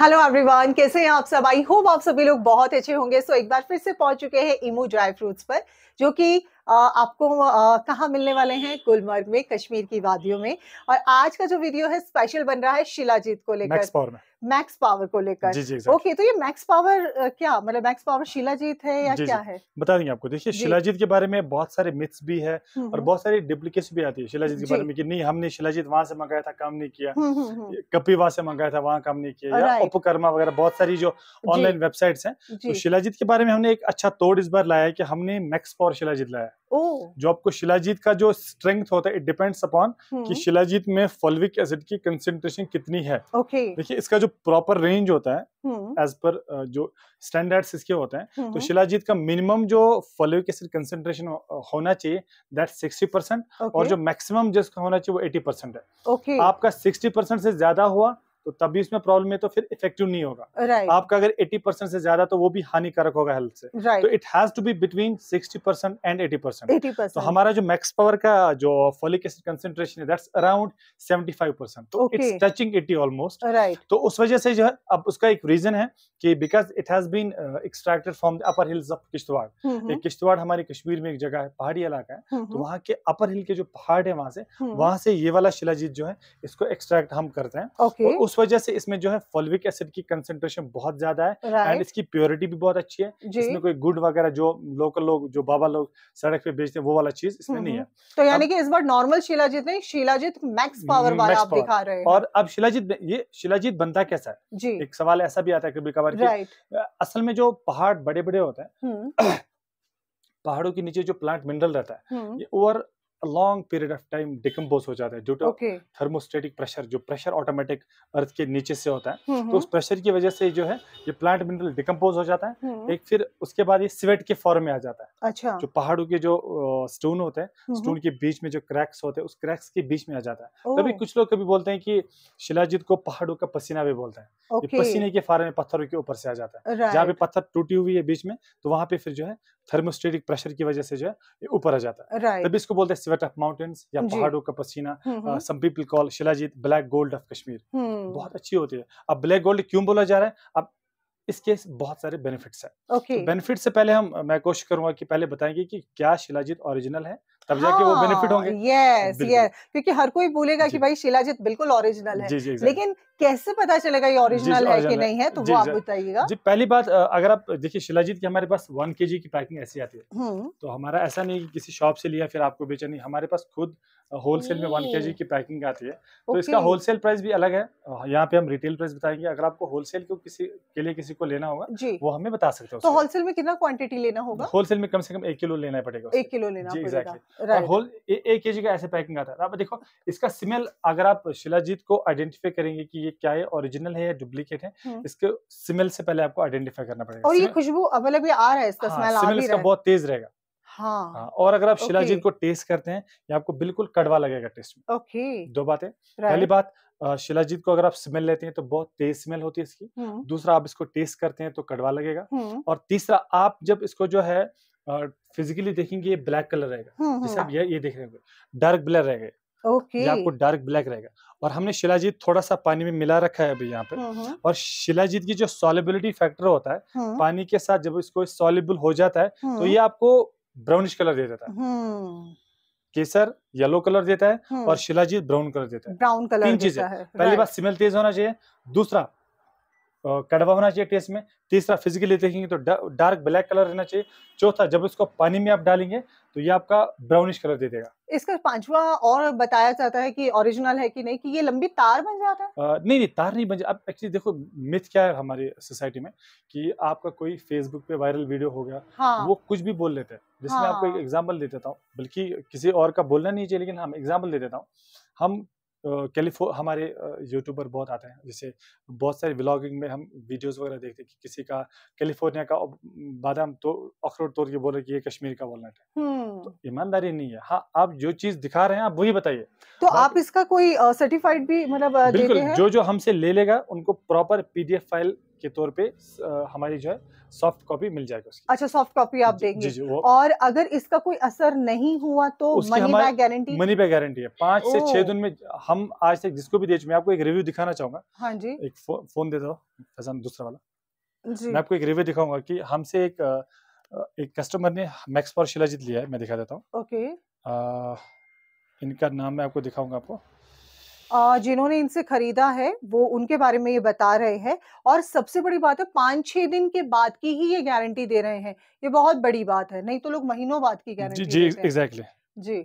Hello everyone कैसे हैं आप सब आई होप आप सभी लोग बहुत अच्छे होंगे सो so, एक बार फिर से पहुंच चुके हैं इमू ड्राई फ्रूट्स पर जो कि आपको कहाँ मिलने वाले हैं गुलमर्ग में कश्मीर की वादियों में और आज का जो वीडियो है स्पेशल बन रहा है शिलाजीत को लेकर मैक्स पावर को लेकर जी जी ओके okay, तो ये मैक्स पावर क्या मतलब मैक्स पावर शिलाजीत है या जी, क्या जी, है बता देंगे आपको देखिए शिलाजीत के बारे में बहुत सारे मिथ्स भी है हम्म, और हम्म। बहुत सारी डुप्लीकेट्स भी आती है शिलाजीत के बारे में कि नहीं हमने शिलाजीत वहां से मंगाया था काम नहीं किया हम्म, कपी वहां से मंगाया था वहां काम नहीं किया या उपकर्मा वगैरह बहुत सारी जो ऑनलाइन वेबसाइट है तो शिलाजीत के बारे में हमने एक अच्छा तोड़ इस बार लाया है की हमने मैक्स पावर शिलाजीत लाया जो आपको शिलाजीत का जो स्ट्रेंथ होता है इट डिपेंड्स अपॉन कि शिलाजीत में फॉलविक एसिड की कंसेंट्रेशन कितनी है देखिए इसका जो प्रॉपर रेंज होता है एज हम्म। पर जो स्टैंडर्ड्स इसके होते हैं तो हम्म। शिलाजीत का मिनिमम जो फॉलोविक एसिड कंसेंट्रेशन होना चाहिए दैट सिक्सटी परसेंट और जो मैक्सिमम जिसका होना चाहिए वो एटी परसेंट है okay. आपका सिक्सटी परसेंट से ज्यादा हुआ तो तब भी उसमें प्रॉब्लम है तो फिर इफेक्टिव नहीं होगा right. आपका अगर 80 परसेंट से ज्यादा तो वो भी हानिकारक होगा हेल्थ से right. तो it has to be between 60 percent and 80 percent तो हमारा जो मैक्स पावर का जो फॉलिक एसिड कंसेंट्रेशन है दैट्स अराउंड 75 परसेंट तो इट्स टचिंग 80 ऑलमोस्ट राइट तो उस वजह से जो है अब उसका एक रीजन है कि because it has been extracted from the upper hills of Kishtwar Kishtwar हमारे कश्मीर में एक जगह है पहाड़ी इलाका है हम्म, तो हम्म। वहाँ के अपर हिल के जो पहाड़ है वहां से हम्म। वहां से ये वाला शिलाजीत जो है इसको एक्सट्रैक्ट हम करते हैं और उस उस वजह से इसमें जो है फॉलविक एसिड की कंसेंट्रेशन बहुत ज्यादा है एंड इसकी प्योरिटी भी बहुत अच्छी है इसमें कोई गुड वगैरह जो लोकल लोग जो बाबा लोग सड़क पे बेचते हैं वो वाला चीज इसमें हम्म, नहीं हम्म। है तो यानी कि इस बार नॉर्मल शिलाजीत नहीं शिलाजीत मैक्स हम्म, पावर वाला आप दिखा रहे हैं और अब शिलाजीत ये शिलाजीत बनता कैसा है जी एक सवाल ऐसा भी आता है कभी कभार असल में जो पहाड़ बड़े बड़े होते हैं पहाड़ों के नीचे जो प्लांट मिनरल रहता है ये over long period of time decompose हो जाता है ड्यू टू थर्मोस्टेटिक प्रेशर जो प्रेशर ऑटोमेटिक अर्थ के नीचे से होता है हम्म, तो उस प्रेशर हम्म। की वजह से जो है ये प्लांट मिनरल डिकम्पोज हो जाता है हम्म। एक फिर उसके बाद ये स्वेट के फॉर्म में आ जाता है अच्छा जो पहाड़ों के जो स्टोन होते हैं स्टोन के बीच में जो क्रैक्स होते हैं उस क्रैक्स के बीच में आ जाता है कभी कुछ लोग कभी बोलते हैं कि शिलाजीत को पहाड़ों का पसीना भी बोलते हैं ये पसीने के फार्म में पत्थरों के ऊपर से आ जाता है जहाँ पे पत्थर टूटी हुई है बीच में तो वहां पे फिर जो है थर्मोस्टेटिक प्रेशर की वजह से जो है ऊपर आ जाता है तभी इसको बोलते हैं स्वेट ऑफ माउंटेन्स या पहाड़ों का पसीना some people call shilajit black gold of Kashmir बहुत अच्छी होती है अब ब्लैक गोल्ड क्यों बोला जा रहा है अब इसके बहुत सारे बेनिफिट्स हैं okay. तो बेनिफिट से पहले हम मैं कोशिश करूंगा कि पहले बताएंगे कि क्या शिलाजीत ओरिजिनल है तब जाके हाँ, वो बेनिफिट होंगे यस यस क्योंकि हर कोई बोलेगा कि भाई शिलाजीत बिल्कुल ओरिजिनल है जी, जी, लेकिन कैसे पता चलेगा ये ओरिजिनल है कि नहीं है तो वो आप बताइएगा जी पहली बात अगर आप देखिए शिलाजीत की हमारे पास वन के जी की पैकिंग ऐसी आती है हम्म। तो हमारा ऐसा नहीं कि किसी शॉप से लिया फिर आपको बेचा नहीं हमारे पास खुद होलसेल में वन के की पैकिंग आती है तो इसका होलसेल प्राइस भी अलग है यहाँ पे हम रिटेल प्राइस बताएंगे अगर आपको होलसेल को किसी के लिए किसी को लेना होगा वो हमें बता सकते हो तो होलसेल में कितना क्वांटिटी लेना होगा होलसेल में कम से कम एक किलो लेना पड़ेगा एक किलो लेना होल एक के जी का ऐसे पैकिंग आता है तो आप देखो इसका स्मेल अगर आप शिलाजीत को आइडेंटिफाई करेंगे की ये क्या है ओरिजिनल है या डुप्लीकेट है हम्म। इसके स्मेल से पहले आपको आइडेंटिफाई करना पड़ेगा और ये खुशबू अवेलेबल आ रहा है इसका स्मेल हाँ, इसका बहुत तेज रहेगा हाँ, हाँ, और अगर आप okay. शिलाजीत को टेस्ट करते हैं ये आपको बिल्कुल कड़वा लगेगा टेस्ट में ओके okay. दो बातें पहली बात शिलाजीत को अगर आप स्मेल लेते हैं तो बहुत तेज स्मेल होती है इसकी हम्म। दूसरा आप इसको टेस्ट करते हैं तो कड़वा लगेगा हम्म। और तीसरा आप जब इसको जो है फिजिकली देखेंगे ये ब्लैक कलर रहेगा हम्म, जैसे आप ये ये देख रहे हैं डार्क ब्लैक रहेगा ओके okay. आपको डार्क ब्लैक रहेगा और हमने शिलाजीत थोड़ा सा पानी में मिला रखा है अभी यहाँ पे और शिलाजीत की जो सॉलिबिलिटी फैक्टर होता है पानी के साथ जब इसको सॉलिबल हो जाता है तो ये आपको ब्राउनिश कलर दे देता है केसर येलो कलर देता है और शिलाजीत ब्राउन कलर देता है ब्राउन कलर तीन चीजें पहली बात सिमेल तेज होना चाहिए दूसरा कड़वा होना चाहिए टेस्ट में तीसरा फिजिकली देखेंगे तो डार्क ब्लैक कलर रहना चाहिए चौथा जब इसको पानी में आप डालेंगे तो ये आपका ब्राउनिश कलर दे देगा इसका पांचवा और बताया जाता है कि ओरिजिनल है कि नहीं कि ये लंबी तार बन जाता है आ, नहीं नहीं तार नहीं बन जाता अब एक्चुअली देखो मिथ क्या है हमारी सोसाइटी में कि आपका कोई फेसबुक पे वायरल वीडियो हो गया हाँ। वो कुछ भी बोल लेते हैं जिसमें हाँ। आपको एक एग्जाम्पल हाँ। दे देता हूँ बल्कि किसी और का बोलना नहीं चाहिए लेकिन हम एग्जाम्पल दे देता हूँ हम कैलिफो हमारे यूट्यूबर बहुत आते हैं जैसे बहुत सारे व्लॉगिंग में हम वीडियोस वगैरह देखते हैं कि किसी का कैलिफोर्निया का बादाम तो अखरोट तोड़ के बोल रहे कि ये कश्मीर का वॉलनट है तो हम्म। ईमानदारी नहीं है हाँ आप जो चीज दिखा रहे हैं आप वही बताइए तो आप इसका कोई सर्टिफाइड भी मतलब बिल्कुल जो जो हमसे ले लेगा उनको प्रॉपर पीडीएफ फाइल के तौर पे हमारी जो है सॉफ्ट कॉपी मिल जाएगी उसकी अच्छा सॉफ्ट कॉपी आप देंगे जी, जी, और अगर इसका कोई असर नहीं हुआ तो money back guarantee money back guarantee है पांच से छह दिन में हम आज तक जिसको भी देख मैं आपको एक रिव्यू दिखाना चाहूंगा हाँ जी एक फोन दे दो दूसरा वाला जी मैं आपको एक रिव्यू दिखाऊंगा कि हमसे एक एक कस्टमर ने मैक्स पर शिलाजीत लिया है मैं दिखा देता हूँ ओके इनका नाम मैं आपको दिखाऊंगा आपको जिन्होंने इनसे खरीदा है वो उनके बारे में ये बता रहे हैं और सबसे बड़ी बात है पांच छह दिन के बाद की ही ये गारंटी दे रहे हैं ये बहुत बड़ी बात है नहीं तो लोग महीनों बाद की गारंटी जी एग्जैक्टली जी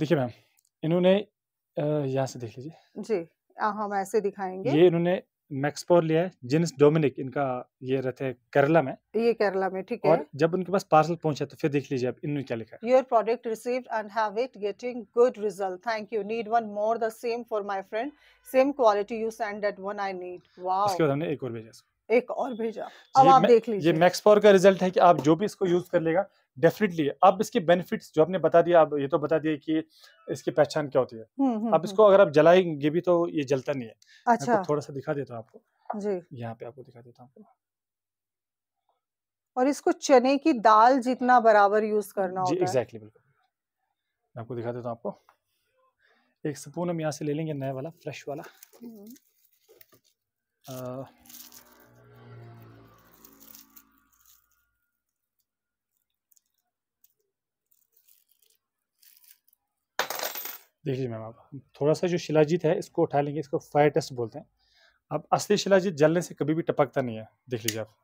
देखिए मैम इन्होंने यहाँ से देख लीजिए जी हाँ, हम ऐसे दिखाएंगे ये इन्होंने मैक्सपोर लिया है जिन्स डोमिनिक इनका ये रहते हैं केरला में ये केरला में ठीक है और जब उनके पास पार्सल पहुंचा तो फिर देख लीजिए अब इनमें क्या लिखा है your product received and have it getting good result thank you need one more the same for my friend same quality you send that one I need wow उसके बाद हमने एक और भेजा एक और भेजा अब आप देख लीजिए ये मैक्स पावर का रिजल्ट है कि आप जो भी इसको यूज कर लेगा डेफिनेटली अब इसके बेनिफिट्स जो आपने बता दिया आप ये तो बता दिया कि इसकी पहचान क्या होती है हम्म, हम्म, अब हम्म। इसको अगर आप जलाएंगे भी तो ये जलता नहीं है अच्छा थोड़ा सा दिखा देता हूँ आपको जी यहाँ पे आपको दिखा देता हूँ और इसको चने की दाल जितना बराबर यूज करना जी एग्जैक्टली बिल्कुल मैं आपको दिखा देता हूँ आपको एक स्पून हम यहाँ से ले लेंगे नया वाला फ्रेश वाला लीजिए मैम आप थोड़ा सा जो शिलाजीत है इसको उठा लेंगे इसको फायर टेस्ट बोलते हैं अब असली शिलाजीत जलने से कभी भी टपकता नहीं है देख लीजिए आप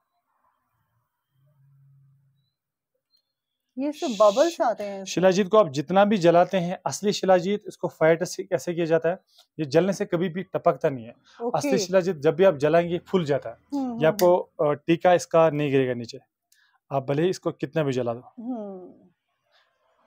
ये सब बबल्स आते हैं शिलाजीत को आप जितना भी जलाते हैं असली शिलाजीत इसको फायर टेस्ट कैसे किया जाता है ये जलने से कभी भी टपकता नहीं है असली शिलाजीत जब भी आप जलाएंगे फूल जाता है हम्म, या हम्म। आपको टीका इसका नहीं गिरेगा नीचे आप भले इसको कितना भी जला दो हम्म।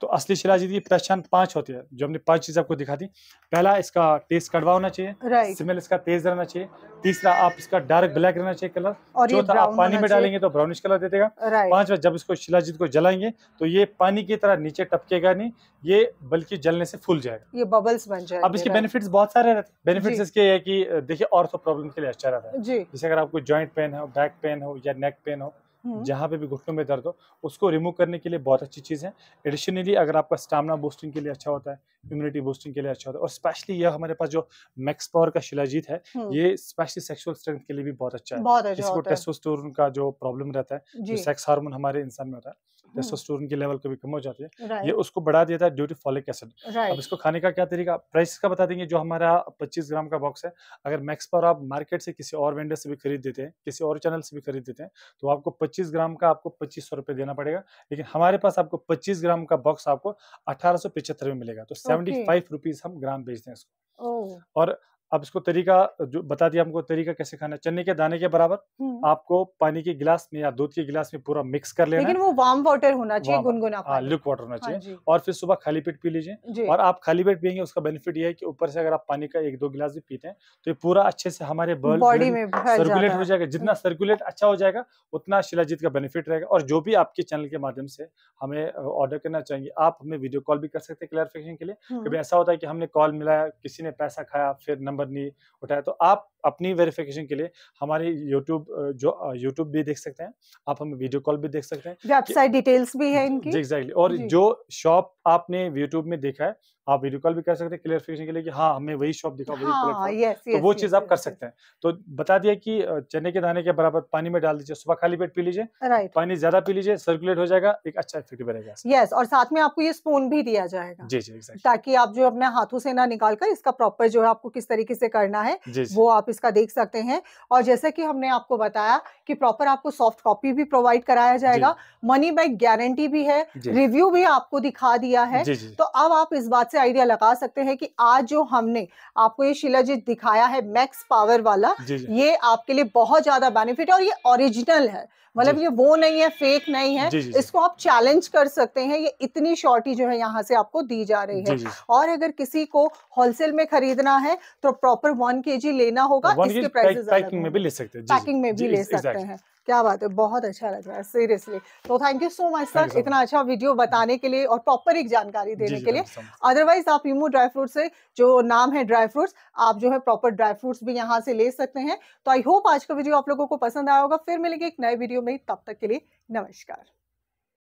तो असली शिलाजीत की पहचान पांच होती है जो हमने पांच चीज आपको दिखा दी पहला इसका टेस्ट कड़वा होना चाहिए right. स्मेल इसका तेज रहना चाहिए तीसरा आप इसका डार्क ब्लैक रहना चाहिए कलर और चौथा आप पानी में डालेंगे तो ब्राउनिश कलर दे देगा right. पांचवा जब इसको शिलाजीत को जलाएंगे तो ये पानी की तरह नीचे टपकेगा नहीं ये बल्कि जलने से फूल जाएगा ये बबल्स बन जाए अब इसके बेनिफिट बहुत सारे रहते हैं बेनिफिट इसके है की देखिये और प्रॉब्लम के लिए अच्छा रहता है जैसे अगर आपको ज्वाइंट पेन हो बैक पेन हो या नेक पेन हो हम्म। जहाँ पे भी घुटनों में दर्द हो उसको रिमूव करने के लिए बहुत अच्छी चीज़ है एडिशनली अगर आपका स्टामिना बूस्टिंग के लिए अच्छा होता है इम्यूनिटी बूस्टिंग के लिए अच्छा होता है और स्पेशली यह हमारे पास जो मैक्स पावर का शिलाजीत है हम्म। ये स्पेशली सेक्सुअल स्ट्रेंथ के लिए भी बहुत अच्छा है अच्छा जिसको टेस्टोस्टेरोन का जो प्रॉब्लम रहता है जो सेक्स हार्मोन हमारे इंसान में होता है हम्म। टेस्टोस्टेरोन के लेवल कभी कम हो जाते हैं ये उसको बढ़ा देता है ड्यू टू फॉलिक एसिड अब इसको खाने का क्या तरीका प्राइस का बता देंगे जो हमारा पच्चीस ग्राम का बॉक्स है अगर मैक्स पर आप मार्केट से किसी और वेंडर से भी खरीद देते हैं किसी और चैनल से भी खरीद देते हैं तो आपको पच्चीस ग्राम का आपको पच्चीस सौ रुपए देना पड़ेगा लेकिन हमारे पास आपको पच्चीस ग्राम का बॉक्स आपको अठारह सौ पिछहत्तर में मिलेगा तो सेवेंटी फाइव रुपीज हम ग्राम बेचते हैं इसको oh. और अब इसको तरीका जो बता दिया हमको तरीका कैसे खाना चने के दाने के बराबर हम्म। आपको पानी के गिलास में या दूध के गिलास में पूरा मिक्स कर लेना लेकिन वो वार्म वाटर होना चाहिए गुनगुना लुक हाँ, वाटर होना हाँ चाहिए हाँ और फिर सुबह खाली पेट पी लीजिए और आप खाली पेट पियेंगे उसका बेनिफिट ये है कि ऊपर से अगर आप पानी का एक दो गिलास भी पीते हैं तो ये पूरा अच्छे से हमारे बॉडी में सर्कुलेट हो जाएगा जितना सर्कुलेट हम्म। अच्छा हो जाएगा उतना शिलाजीत का बेनिफिट रहेगा और जो भी आपके चैनल के माध्यम से हमें ऑर्डर करना चाहेंगे आप हमें वीडियो कॉल भी कर सकते हैं क्लियरफिकेशन के लिए हम्म। कभी ऐसा होता है कि हमने कॉल मिलाया किसी ने पैसा खाया फिर नंबर नंबर नहीं उठाया तो आप अपनी वेरिफिकेशन के लिए हमारी यूट्यूब जो यूट्यूब भी देख सकते हैं आप हमें वीडियो कॉल भी देख सकते हैं वेबसाइट डिटेल्स भी है इनकी जी एग्जैक्टली और जी. जो शॉप आपने यूट्यूब में देखा है आप वीडियो कॉल भी कर सकते हैं क्लियरफिकेशन के लिए कि हाँ हमें वही शॉप दिखाओ वही हाँ, तो yes, yes, तो वो चीज आप कर सकते हैं तो बता दिया कि चने के दाने के बराबर पानी में डाल दीजिए सुबह खाली पेट पी लीजिए राइट पानी ज्यादा पी लीजिए सर्कुलेट हो जाएगा एक अच्छा इफेक्ट बनेगा यस और साथ में आपको ये स्पून भी दिया जाएगा जी जी ताकि आप जो अपने हाथों से ना निकाल कर इसका प्रॉपर जो है आपको किस तरीके तरीके से करना है वो आप इसका देख सकते हैं और जैसे कि हमने आपको बताया कि प्रॉपर आपको सॉफ्ट कॉपी भी प्रोवाइड कराया जाएगा मनी बैक गारंटी भी है रिव्यू भी आपको दिखा दिया है जी, जी. तो अब आप इस बात से आइडिया लगा सकते हैं कि आज जो हमने आपको ये शिलाजीत दिखाया है मैक्स पावर वाला ये आपके लिए बहुत ज्यादा बेनिफिट है और ये ओरिजिनल है मतलब ये वो नहीं है फेक नहीं है जी जी इसको आप चैलेंज कर सकते हैं ये इतनी शॉर्टी जो है यहाँ से आपको दी जा रही है जी, जी, और अगर किसी को होलसेल में खरीदना है तो प्रॉपर वन के जी लेना होगा तो इसके प्राइसेस पैकिंग में भी ले सकते हैं पैकिंग में भी ले सकते हैं क्या बात है बहुत अच्छा लग रहा है सीरियसली तो thank you so much sir इतना अच्छा वीडियो बताने के लिए और प्रॉपर एक जानकारी देने के लिए अदरवाइज आप यूमो ड्राई फ्रूट से जो नाम है ड्राई फ्रूट्स आप जो है प्रॉपर ड्राई फ्रूट्स भी यहाँ से ले सकते हैं तो आई होप आज का वीडियो आप लोगों को पसंद आया होगा फिर मिलेंगे एक नए वीडियो में तब तक के लिए नमस्कार